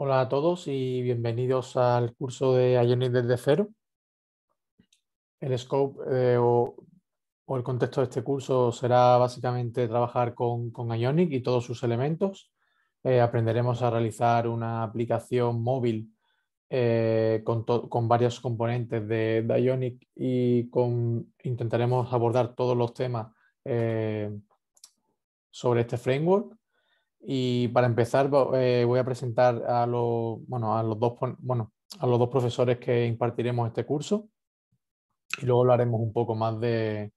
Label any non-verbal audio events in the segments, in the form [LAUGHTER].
Hola a todos y bienvenidos al curso de Ionic desde cero. El scope eh, o, el contexto de este curso será básicamente trabajar con, con Ionic y todos sus elementos. Eh, aprenderemos a realizar una aplicación móvil eh, con, con, varios componentes de, de Ionic y con, intentaremos abordar todos los temas sobre este framework. Y para empezar, eh, voy a presentar a los, dos, a los dos profesores que impartiremos este curso. Y luego hablaremos un poco más de,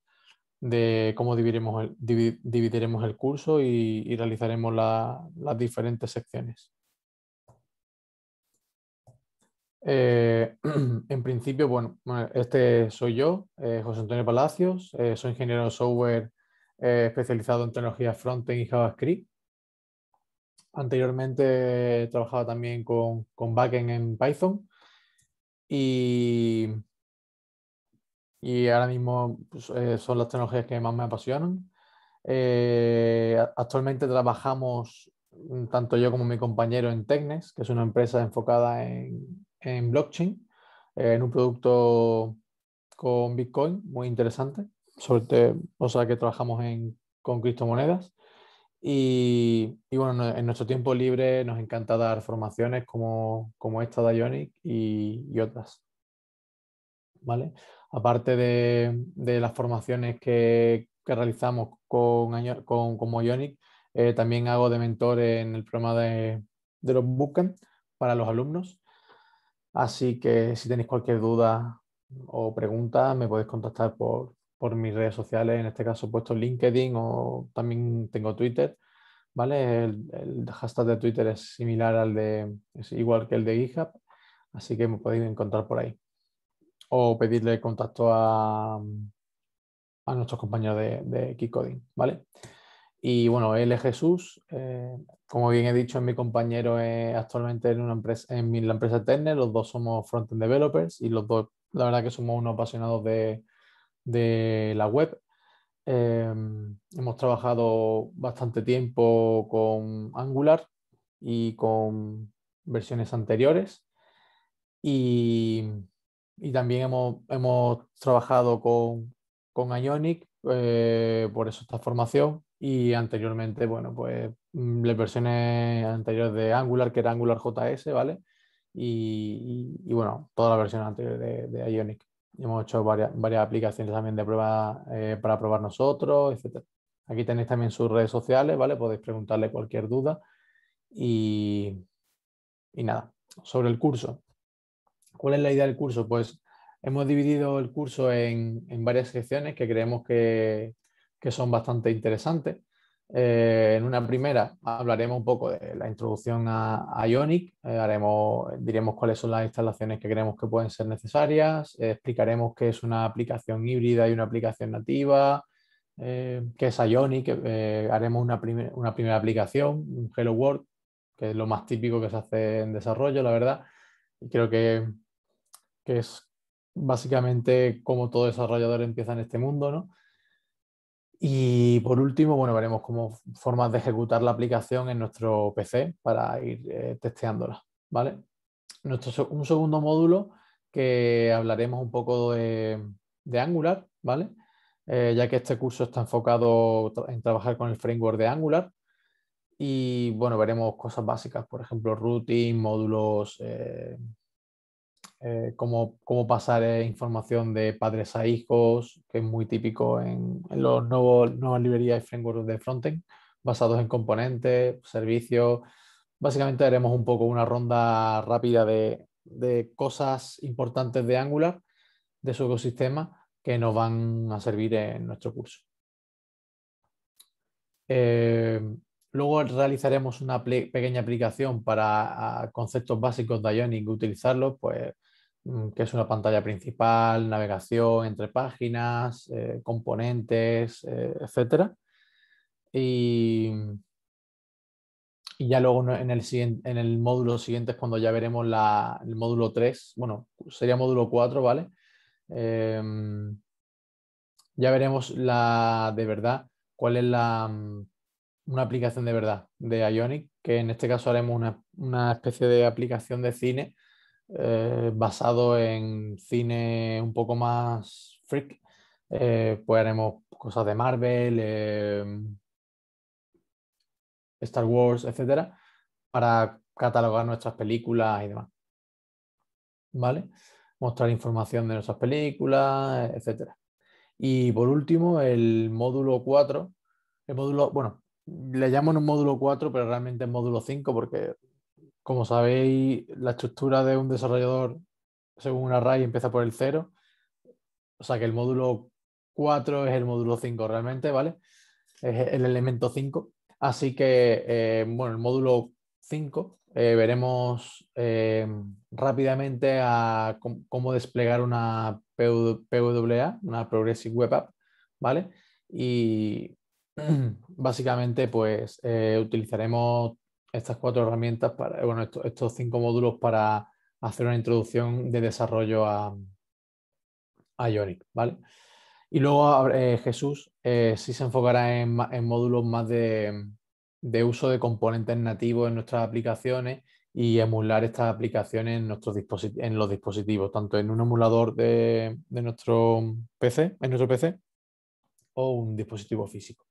cómo dividiremos el, dividiremos el curso y, realizaremos las diferentes secciones. Eh, [CLEARS THROAT] en principio, bueno, este soy yo, eh, José Antonio Palacios, soy ingeniero de software especializado en tecnologías frontend y JavaScript. Anteriormente he trabajado también con, con backend en Python y, y ahora mismo pues, eh, son las tecnologías que más me apasionan. Eh, actualmente trabajamos, mm, tanto yo como mi compañero, en Tecnes, que es una empresa enfocada en, blockchain, eh, en un producto con Bitcoin muy interesante, o sea que trabajamos en, con criptomonedas. Y, bueno, en nuestro tiempo libre nos encanta dar formaciones como, como esta de Ionic y, otras. ¿Vale? Aparte de, de las formaciones que, realizamos con, con, como Ionic, eh, también hago de mentor en el programa de, los bookends para los alumnos. Así que si tenéis cualquier duda o pregunta, me podéis contactar por, por mis redes sociales, en este caso he puesto LinkedIn o también tengo Twitter, ¿vale? El, hashtag de Twitter es similar al de, es igual que el de GitHub, así que me podéis encontrar por ahí. O pedirle contacto a, a nuestros compañeros de, de ¿vale? Y bueno, él es Jesús, eh, como bien he dicho, es mi compañero eh, actualmente en, una empresa, en la empresa Tener los dos somos front-end developers y los dos, la verdad que somos unos apasionados de, de la web. Em, hemos trabajado bastante tiempo con Angular y con versiones anteriores. Y, también hemos, trabajado con, con Ionic, eh, por eso esta formación. Y anteriormente, bueno, pues mm, las versiones anteriores de Angular, que era Angular JS, ¿vale? Y, bueno, todas las versiones anteriores de, de Ionic. Hemos hecho varias, aplicaciones también de prueba eh, para probar nosotros, etc. Aquí tenéis también sus redes sociales, ¿vale? Podéis preguntarle cualquier duda. Y, nada, sobre el curso. ¿Cuál es la idea del curso? Pues hemos dividido el curso en, varias secciones que creemos que, que son bastante interesantes. Eh, en una primera hablaremos un poco de la introducción a, Ionic, eh, diremos cuáles son las instalaciones que creemos que pueden ser necesarias, eh, explicaremos qué es una aplicación híbrida y una aplicación nativa, qué es Ionic, haremos una, primera aplicación, un Hello World, que es lo más típico que se hace en desarrollo, la verdad, y creo que, que es básicamente como todo desarrollador empieza en este mundo, ¿no? Y por último, bueno, veremos cómo formas de ejecutar la aplicación en nuestro PC para ir eh, testeándola, ¿vale? Nuestro, un segundo módulo que hablaremos un poco de, Angular, ¿vale? Eh, ya que este curso está enfocado en trabajar con el framework de Angular. Y bueno, veremos cosas básicas, por ejemplo, routing, módulos eh, eh, cómo, pasar eh, información de padres a hijos, que es muy típico en, las nuevas librerías y frameworks de frontend, basados en componentes, servicios. Básicamente haremos un poco una ronda rápida de, cosas importantes de Angular, de su ecosistema, que nos van a servir en nuestro curso. Eh, luego realizaremos una pequeña aplicación para conceptos básicos de Ionic, utilizarlos, pues Mm, que es una pantalla principal, navegación entre páginas, eh, componentes, eh, etcétera etc. Y, ya luego en el, módulo siguiente es cuando ya veremos la, el módulo 3, bueno, sería módulo 4, ¿vale? Em, ya veremos la de verdad, cuál es la, mm, una aplicación de verdad de Ionic, que en este caso haremos una, una especie de aplicación de cine eh, basado en cine un poco más freak. Eh, pues haremos cosas de Marvel, eh, Star Wars, etcétera, para catalogar nuestras películas y demás. ¿Vale? Mostrar información de nuestras películas, etcétera. Y por último, el módulo 4. El módulo, bueno, le llamo un módulo 4, pero realmente es módulo 5 porque como sabéis, la estructura de un desarrollador según una array empieza por el 0. O sea que el módulo 4 es el módulo 5 realmente, ¿vale? Es el elemento 5. Así que, eh, bueno, el módulo 5 eh, veremos eh, rápidamente a cómo desplegar una PWA, una Progressive Web App, ¿vale? Y [CLEARS THROAT] básicamente, pues utilizaremos estas cuatro herramientas, para, eh, bueno, estos, cinco módulos para hacer una introducción de desarrollo a, a Ionic, ¿vale? Y luego eh, Jesús eh, sí se enfocará en, módulos más de, uso de componentes nativos en nuestras aplicaciones y emular estas aplicaciones en, nuestros en los dispositivos, tanto en un emulador de, de, nuestro PC, en nuestro PC, o un dispositivo físico.